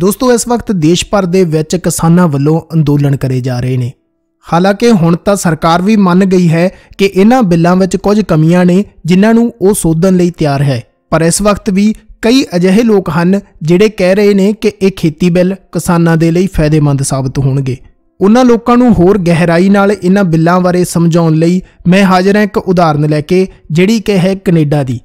ਦੋਸਤੋ ਇਸ ਵਕਤ ਦੇਸ਼ ਭਰ ਦੇ ਵਿੱਚ ਕਿਸਾਨਾਂ ਵੱਲੋਂ ਅੰਦੋਲਨ ਕਰੇ ਜਾ ਰਹੇ ਨੇ ਹਾਲਾਂਕਿ ਹੁਣ ਤਾਂ ਸਰਕਾਰ ਵੀ ਮੰਨ ਗਈ ਹੈ ਕਿ ਇਹਨਾਂ ਬਿੱਲਾਂ ਵਿੱਚ ਕੁਝ ਕਮੀਆਂ ਨੇ ਜਿਨ੍ਹਾਂ ਨੂੰ ਉਹ ਸੋਧਣ ਲਈ ਤਿਆਰ ਹੈ ਪਰ ਇਸ ਵਕਤ ਵੀ ਕਈ ਅਜਿਹੇ ਲੋਕ ਹਨ ਜਿਹੜੇ ਕਹਿ ਰਹੇ ਨੇ ਕਿ ਇਹ ਖੇਤੀ ਬਿੱਲ ਕਿਸਾਨਾਂ ਦੇ ਲਈ ਫਾਇਦੇਮੰਦ ਸਾਬਤ ਹੋਣਗੇ ਉਹਨਾਂ ਲੋਕਾਂ ਨੂੰ ਹੋਰ ਗਹਿਰਾਈ ਨਾਲ ਇਹਨਾਂ ਬਿੱਲਾਂ ਬਾਰੇ ਸਮਝਾਉਣ ਲਈ ਮੈਂ ਹਾਜ਼ਰ ਹਾਂ ਇੱਕ ਉਦਾਹਰਨ ਲੈ ਕੇ ਜਿਹੜੀ ਕਿ ਹੈ ਕੈਨੇਡਾ ਦੀ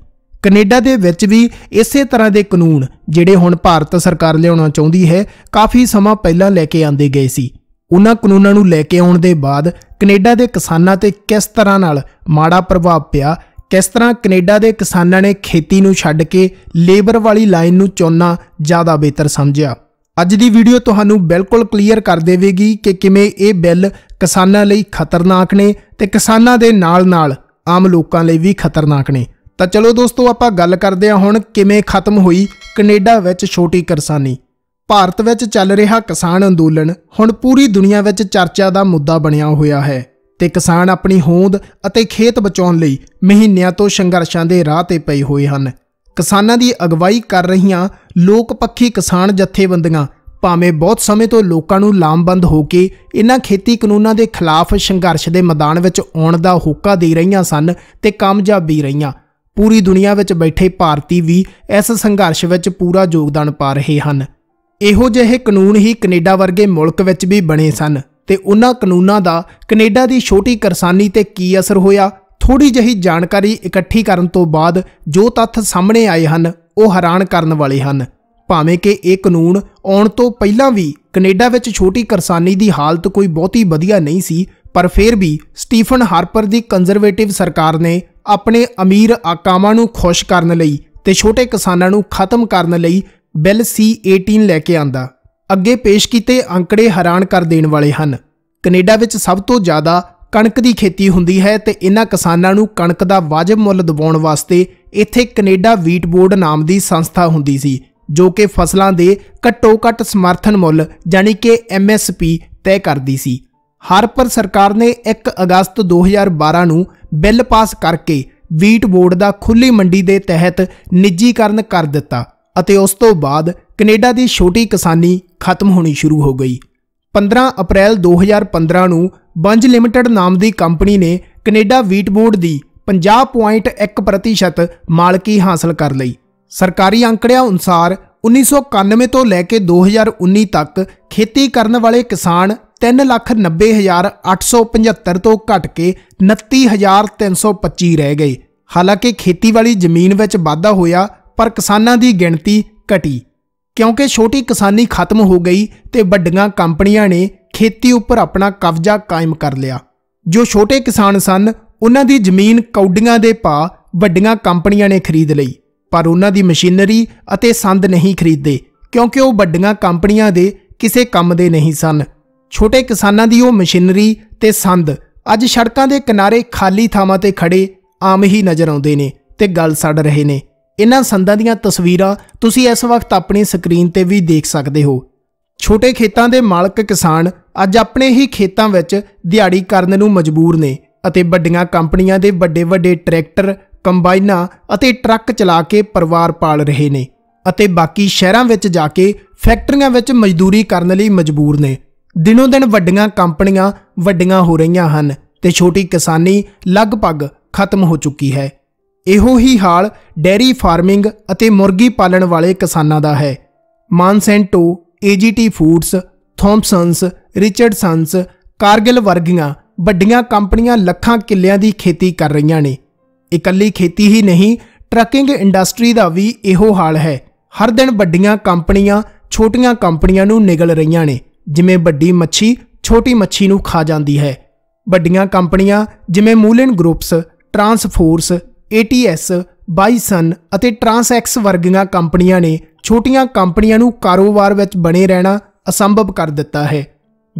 ਕੈਨੇਡਾ ਦੇ ਵਿੱਚ ਵੀ ਇਸੇ ਤਰ੍ਹਾਂ ਦੇ ਕਾਨੂੰਨ ਜਿਹੜੇ ਹੁਣ ਭਾਰਤ ਸਰਕਾਰ ਲਿਆਉਣਾ ਚਾਹੁੰਦੀ ਹੈ ਕਾਫੀ ਸਮਾਂ ਪਹਿਲਾਂ ਲੈ ਕੇ ਆਂਦੇ ਗਏ ਸੀ ਉਹਨਾਂ ਕਾਨੂੰਨਾਂ ਨੂੰ ਲੈ ਕੇ ਆਉਣ ਦੇ ਬਾਅਦ ਕੈਨੇਡਾ ਦੇ ਕਿਸਾਨਾਂ ਤੇ ਕਿਸ ਤਰ੍ਹਾਂ ਨਾਲ ਮਾੜਾ ਪ੍ਰਭਾਵ ਪਿਆ ਕਿਸ ਤਰ੍ਹਾਂ ਕੈਨੇਡਾ ਦੇ ਕਿਸਾਨਾਂ ਨੇ ਖੇਤੀ ਨੂੰ ਛੱਡ ਕੇ ਲੇਬਰ ਵਾਲੀ ਲਾਈਨ ਨੂੰ ਚੁਣਨਾ ਜ਼ਿਆਦਾ ਬਿਹਤਰ ਸਮਝਿਆ ਅੱਜ ਦੀ ਵੀਡੀਓ ਤੁਹਾਨੂੰ ਬਿਲਕੁਲ ਕਲੀਅਰ ਕਰ ਦੇਵੇਗੀ ਕਿ ਕਿਵੇਂ ਇਹ ਬਿੱਲ ਕਿਸਾਨਾਂ ਲਈ ਖਤਰਨਾਕ ਨੇ ਤੇ ਕਿਸਾਨਾਂ ਦੇ ਨਾਲ-ਨਾਲ ਆਮ ਲੋਕਾਂ ਲਈ ਵੀ ਖਤਰਨਾਕ ਨੇ ਤਾਂ ਚਲੋ ਦੋਸਤੋ ਆਪਾਂ ਗੱਲ ਕਰਦੇ ਹਾਂ ਹੁਣ ਕਿਵੇਂ ਖਤਮ ਹੋਈ ਕੈਨੇਡਾ ਵਿੱਚ ਛੋਟੀ ਕਿਸਾਨੀ ਭਾਰਤ ਵਿੱਚ ਚੱਲ ਰਿਹਾ ਕਿਸਾਨ ਅੰਦੋਲਨ ਹੁਣ ਪੂਰੀ ਦੁਨੀਆ ਵਿੱਚ ਚਰਚਾ ਦਾ ਮੁੱਦਾ ਬਣਿਆ ਹੋਇਆ ਹੈ ਤੇ ਕਿਸਾਨ ਆਪਣੀ ਹੋਂਦ ਅਤੇ ਖੇਤ ਬਚਾਉਣ ਲਈ ਮਹੀਨਿਆਂ ਤੋਂ ਸੰਘਰਸ਼ਾਂ ਦੇ ਰਾਹ ਤੇ ਪਏ ਹੋਏ ਹਨ ਕਿਸਾਨਾਂ ਦੀ ਅਗਵਾਈ ਕਰ ਰਹੀਆਂ ਲੋਕ ਪੱਖੀ ਕਿਸਾਨ ਜਥੇਬੰਦੀਆਂ ਭਾਵੇਂ ਬਹੁਤ ਸਮੇਂ ਤੋਂ ਲੋਕਾਂ ਨੂੰ ਲਾਮਬੰਦ ਹੋ ਕੇ ਇਹਨਾਂ ਖੇਤੀ ਕਾਨੂੰਨਾਂ ਦੇ ਖਿਲਾਫ ਸੰਘਰਸ਼ ਦੇ ਮੈਦਾਨ ਵਿੱਚ ਆਉਣ ਦਾ ਹੋਕਾ ਦੇ ਰਹੀਆਂ ਸਨ ਤੇ ਵੀ ਰਹੀਆਂ ਪੂਰੀ ਦੁਨੀਆ ਵਿੱਚ ਬੈਠੇ ਭਾਰਤੀ ਵੀ ਇਸ ਸੰਘਰਸ਼ ਵਿੱਚ ਪੂਰਾ ਯੋਗਦਾਨ ਪਾ ਰਹੇ ਹਨ ਇਹੋ ਜਿਹੇ ਕਾਨੂੰਨ ਹੀ ਕੈਨੇਡਾ ਵਰਗੇ ਮੁਲਕ ਵਿੱਚ ਵੀ ਬਣੇ ਸਨ ਤੇ ਉਹਨਾਂ ਕਾਨੂੰਨਾਂ ਦਾ ਕੈਨੇਡਾ ਦੀ ਛੋਟੀ ਕਿਸਾਨੀ ਤੇ ਕੀ ਅਸਰ ਹੋਇਆ ਥੋੜੀ ਜਹੀ ਜਾਣਕਾਰੀ ਇਕੱਠੀ ਕਰਨ ਤੋਂ ਬਾਅਦ ਜੋ ਤੱਥ ਸਾਹਮਣੇ ਆਏ ਹਨ ਉਹ ਹੈਰਾਨ ਕਰਨ ਵਾਲੇ ਹਨ ਭਾਵੇਂ ਕਿ ਇਹ ਕਾਨੂੰਨ ਆਉਣ ਤੋਂ ਪਹਿਲਾਂ ਵੀ ਕੈਨੇਡਾ ਵਿੱਚ ਛੋਟੀ ਕਿਸਾਨੀ ਦੀ ਹਾਲਤ ਕੋਈ ਬਹੁਤੀ ਵਧੀਆ ਨਹੀਂ ਸੀ ਪਰ ਫਿਰ ਵੀ ਸਟੀਫਨ ਹਾਰਪਰ ਦੀ ਕੰਜ਼ਰਵੇਟਿਵ ਸਰਕਾਰ ਨੇ ਆਪਣੇ ਅਮੀਰ ਆਕਾਵਾਂ ਨੂੰ ਖੁਸ਼ ਕਰਨ ਲਈ ਤੇ ਛੋਟੇ ਕਿਸਾਨਾਂ ਨੂੰ ਖਤਮ ਕਰਨ ਲਈ ਬਿੱਲ C18 ਲੈ ਕੇ ਆਂਦਾ ਅੱਗੇ ਪੇਸ਼ ਕੀਤੇ ਅੰਕੜੇ ਹੈਰਾਨ ਕਰ ਦੇਣ ਵਾਲੇ ਹਨ ਕੈਨੇਡਾ ਵਿੱਚ ਸਭ ਤੋਂ ਜ਼ਿਆਦਾ ਕਣਕ ਦੀ ਖੇਤੀ ਹੁੰਦੀ ਹੈ ਤੇ ਇਹਨਾਂ ਕਿਸਾਨਾਂ ਨੂੰ ਕਣਕ ਦਾ ਵਾਜਬ ਮੁੱਲ ਦਿਵਾਉਣ ਵਾਸਤੇ ਇੱਥੇ ਕੈਨੇਡਾ ਵੀਟ ਬੋਰਡ ਨਾਮ ਦੀ ਸੰਸਥਾ ਹੁੰਦੀ ਸੀ ਜੋ ਕਿ ਫਸਲਾਂ ਦੇ ਘੱਟੋ-ਘੱਟ ਸਮਰਥਨ ਮੁੱਲ ਯਾਨੀ ਕਿ MSP ਤੈਅ ਕਰਦੀ ਸੀ ਹਰਪਰ ਸਰਕਾਰ ਨੇ 1 ਅਗਸਤ 2012 ਨੂੰ ਬਿੱਲ ਪਾਸ ਕਰਕੇ ਵੀਟ ਬੋਰਡ ਦਾ ਖੁੱਲੀ ਮੰਡੀ ਦੇ ਤਹਿਤ ਨਿੱਜੀਕਰਨ ਕਰ ਦਿੱਤਾ ਅਤੇ ਉਸ ਤੋਂ ਬਾਅਦ ਕੈਨੇਡਾ ਦੀ ਛੋਟੀ ਕਿਸਾਨੀ ਖਤਮ ਹੋਣੀ ਸ਼ੁਰੂ ਹੋ ਗਈ 15 ਅਪ੍ਰੈਲ 2015 ਨੂੰ ਬੰਜ ਲਿਮਟਿਡ ਨਾਮ ਦੀ ਕੰਪਨੀ ਨੇ ਕੈਨੇਡਾ ਵੀਟ ਬੋਰਡ ਦੀ 50.1% ਮਾਲਕੀ ਹਾਸਲ ਕਰ ਲਈ ਸਰਕਾਰੀ ਅੰਕੜਿਆਂ ਅਨੁਸਾਰ 1991 ਤੋਂ ਲੈ ਕੇ 2019 ਤੱਕ ਖੇਤੀ ਕਰਨ ਵਾਲੇ ਕਿਸਾਨ 390875 ਤੋਂ ਘਟ ਕੇ 29325 ਰਹਿ ਗਏ ਹਾਲਾਂਕਿ ਖੇਤੀਬਾੜੀ ਜ਼ਮੀਨ ਵਿੱਚ ਵਾਧਾ ਹੋਇਆ ਪਰ ਕਿਸਾਨਾਂ ਦੀ ਗਿਣਤੀ ਘਟੀ ਕਿਉਂਕਿ ਛੋਟੀ ਕਿਸਾਨੀ ਖਤਮ ਹੋ ਗਈ ਤੇ ਵੱਡੀਆਂ ਕੰਪਨੀਆਂ ਨੇ ਖੇਤੀ ਉੱਪਰ ਆਪਣਾ ਕਬਜ਼ਾ ਕਾਇਮ ਕਰ ਲਿਆ ਜੋ ਛੋਟੇ ਕਿਸਾਨ ਸਨ ਉਹਨਾਂ ਦੀ ਜ਼ਮੀਨ ਕੌਡੀਆਂ ਦੇ ਪਾ ਵੱਡੀਆਂ ਕੰਪਨੀਆਂ ਨੇ ਖਰੀਦ ਲਈ ਪਰ ਉਹਨਾਂ ਦੀ ਮਸ਼ੀਨਰੀ ਅਤੇ ਸੰਦ ਨਹੀਂ ਖਰੀਦੇ ਕਿਉਂਕਿ ਉਹ ਵੱਡੀਆਂ ਕੰਪਨੀਆਂ ਦੇ ਕਿਸੇ ਕੰਮ ਦੇ ਨਹੀਂ ਸਨ ਛੋਟੇ ਕਿਸਾਨਾਂ ਦੀ ਉਹ ਮਸ਼ੀਨਰੀ ਤੇ ਸੰਦ ਅੱਜ ਸੜਕਾਂ ਦੇ ਕਿਨਾਰੇ ਖਾਲੀ ਥਾਵਾਂ ਤੇ ਖੜੇ ਆਮ ਹੀ ਨਜ਼ਰ ਆਉਂਦੇ ਨੇ ਤੇ ਗੱਲ ਸੜ ਰਹੇ ਨੇ ਇਹਨਾਂ ਸੰਦਾਂ ਦੀਆਂ ਤਸਵੀਰਾਂ ਤੁਸੀਂ ਇਸ ਵਕਤ ਆਪਣੀ ਸਕਰੀਨ ਤੇ ਵੀ ਦੇਖ ਸਕਦੇ ਹੋ ਛੋਟੇ ਖੇਤਾਂ ਦੇ ਮਾਲਕ ਕਿਸਾਨ ਅੱਜ ਆਪਣੇ ਹੀ ਖੇਤਾਂ ਵਿੱਚ ਦਿਹਾੜੀ ਕਰਨ ਨੂੰ ਮਜਬੂਰ ਨੇ ਅਤੇ ਵੱਡੀਆਂ ਕੰਪਨੀਆਂ ਦੇ ਵੱਡੇ-ਵੱਡੇ ਟਰੈਕਟਰ ਕੰਬਾਈਨਾਂ ਅਤੇ ਟਰੱਕ ਚਲਾ ਕੇ ਪਰਿਵਾਰ ਪਾਲ ਰਹੇ ਨੇ ਅਤੇ ਬਾਕੀ ਸ਼ਹਿਰਾਂ ਵਿੱਚ ਜਾ ਕੇ ਫੈਕਟਰੀਆਂ ਵਿੱਚ ਮਜ਼ਦੂਰੀ ਕਰਨ ਲਈ ਮਜਬੂਰ ਨੇ ਦਿਨੋ ਦਿਨ ਵੱਡੀਆਂ ਕੰਪਨੀਆਂ ਵੱਡੀਆਂ ਹੋ ਰਹੀਆਂ ਹਨ ਤੇ ਛੋਟੀ ਕਿਸਾਨੀ ਲਗਭਗ ਖਤਮ ਹੋ ਚੁੱਕੀ ਹੈ ਇਹੋ ਹੀ ਹਾਲ ਡੈਰੀ ਫਾਰਮਿੰਗ ਅਤੇ ਮੁਰਗੀ ਪਾਲਣ ਵਾਲੇ ਕਿਸਾਨਾਂ ਦਾ ਹੈ ਮਾਨਸੈਂਟੋ ਏਜੀਟੀ ਫੂਡਸ ਥੌਮਸਨਸ ਰਿਚਰਡਸਨਸ ਕਾਰਗਿਲ ਵਰਗੀਆਂ ਵੱਡੀਆਂ ਕੰਪਨੀਆਂ ਲੱਖਾਂ ਕਿੱਲਿਆਂ ਦੀ ਖੇਤੀ ਕਰ ਰਹੀਆਂ ਨੇ ਇਕੱਲੀ ਖੇਤੀ ਹੀ ਨਹੀਂ ਟਰੱਕਿੰਗ ਇੰਡਸਟਰੀ ਦਾ ਵੀ ਇਹੋ ਹਾਲ ਹੈ ਹਰ ਦਿਨ ਵੱਡੀਆਂ ਕੰਪਨੀਆਂ ਛੋਟੀਆਂ ਕੰਪਨੀਆਂ ਨੂੰ ਨਿਗਲ ਰਹੀਆਂ ਨੇ ਜਿਵੇਂ ਵੱਡੀ ਮੱਛੀ ਛੋਟੀ ਮੱਛੀ ਨੂੰ ਖਾ ਜਾਂਦੀ ਹੈ ਵੱਡੀਆਂ ਕੰਪਨੀਆਂ ਜਿਵੇਂ ਮੂਲਨ ਗਰੁੱਪਸ ਟਰਾਂਸਫੋਰਸ ਏਟੀਐਸ ਬਾਈਸਨ ਅਤੇ ਟਰਾਂਸਐਕਸ ਵਰਗੀਆਂ ਕੰਪਨੀਆਂ ਨੇ ਛੋਟੀਆਂ ਕੰਪਨੀਆਂ ਨੂੰ ਕਾਰੋਬਾਰ ਵਿੱਚ ਬਣੇ ਰਹਿਣਾ ਅਸੰਭਵ ਕਰ ਦਿੱਤਾ ਹੈ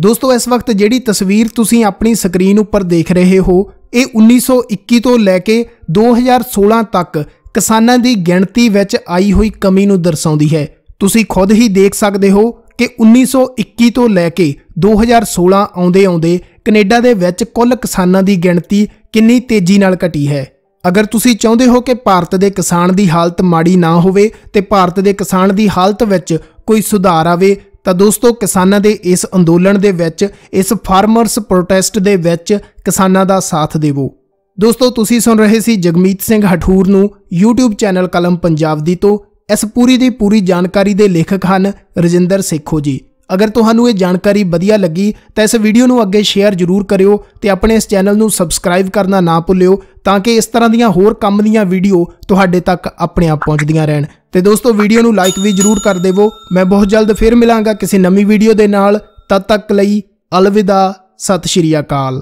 ਦੋਸਤੋ ਇਸ ਵਕਤ ਜਿਹੜੀ ਤਸਵੀਰ ਤੁਸੀਂ ਆਪਣੀ ਸਕਰੀਨ ਉੱਪਰ ਦੇਖ ਰਹੇ ਹੋ ਇਹ 1921 ਤੋਂ ਲੈ ਕੇ 2016 ਤੱਕ ਕਿਸਾਨਾਂ ਦੀ ਗਿਣਤੀ ਵਿੱਚ ਆਈ ਹੋਈ ਕਮੀ ਨੂੰ ਦਰਸਾਉਂਦੀ ਹੈ ਤੁਸੀਂ ਖੁਦ ਹੀ ਦੇਖ ਸਕਦੇ ਹੋ ਕਿ 1921 ਤੋਂ ਲੈ ਕੇ 2016 ਆਉਂਦੇ ਆਉਂਦੇ ਕੈਨੇਡਾ ਦੇ ਵਿੱਚ ਕੁੱਲ ਕਿਸਾਨਾਂ ਦੀ ਗਿਣਤੀ ਕਿੰਨੀ ਤੇਜ਼ੀ ਨਾਲ ਘਟੀ ਹੈ ਅਗਰ ਤੁਸੀਂ ਚਾਹੁੰਦੇ ਹੋ ਕਿ ਭਾਰਤ ਦੇ ਕਿਸਾਨ ਦੀ ਹਾਲਤ ਮਾੜੀ ਨਾ ਹੋਵੇ ਤੇ ਭਾਰਤ ਦੇ ਕਿਸਾਨ ਦੀ ਹਾਲਤ ਵਿੱਚ ਕੋਈ ਸੁਧਾਰ ਆਵੇ ਤਾਂ ਦੋਸਤੋ ਕਿਸਾਨਾਂ ਦੇ ਇਸ ਅੰਦੋਲਨ ਦੇ ਵਿੱਚ ਇਸ ਫਾਰਮਰਸ ਪ੍ਰੋਟੈਸਟ ਦੇ ਵਿੱਚ ਕਿਸਾਨਾਂ ਦਾ ਸਾਥ ਦੇਵੋ ਦੋਸਤੋ ਤੁਸੀਂ ਸੁਣ ਰਹੇ ਸੀ ਜਗਮੀਤ ਸਿੰਘ ਹਠੂਰ ਨੂੰ YouTube ਚੈਨਲ ਕਲਮ ਪੰਜਾਬ ਦੀ ਤੋਂ ਇਸ ਪੂਰੀ ਦੀ ਪੂਰੀ ਜਾਣਕਾਰੀ ਦੇ ਲੇਖਕ ਹਨ ਰਜਿੰਦਰ ਸੇਖੋ ਜੀ ਅਗਰ ਤੁਹਾਨੂੰ ਇਹ ਜਾਣਕਾਰੀ ਵਧੀਆ ਲੱਗੀ ਤਾਂ ਇਸ ਵੀਡੀਓ ਨੂੰ ਅੱਗੇ ਸ਼ੇਅਰ ਜ਼ਰੂਰ ਕਰਿਓ ਤੇ ਆਪਣੇ ਇਸ ਚੈਨਲ ਨੂੰ ਸਬਸਕ੍ਰਾਈਬ ਕਰਨਾ ਨਾ ਭੁੱਲਿਓ ਤਾਂ ਕਿ ਇਸ ਤਰ੍ਹਾਂ ਦੀਆਂ ਹੋਰ ਕੰਮ ਦੀਆਂ ਵੀਡੀਓ ਤੁਹਾਡੇ ਤੱਕ ਆਪਣੇ ਆਪ ਪਹੁੰਚਦੀਆਂ ਰਹਿਣ ਤੇ ਦੋਸਤੋ ਵੀਡੀਓ ਨੂੰ ਲਾਈਕ ਵੀ ਜ਼ਰੂਰ ਕਰ ਦੇਵੋ ਮੈਂ ਬਹੁਤ ਜਲਦ ਫੇਰ ਮਿਲਾਂਗਾ ਕਿਸੇ ਨਵੀਂ ਵੀਡੀਓ ਦੇ ਨਾਲ ਤਦ ਤੱਕ ਲਈ ਅਲਵਿਦਾ ਸਤਿ ਸ਼੍ਰੀ ਅਕਾਲ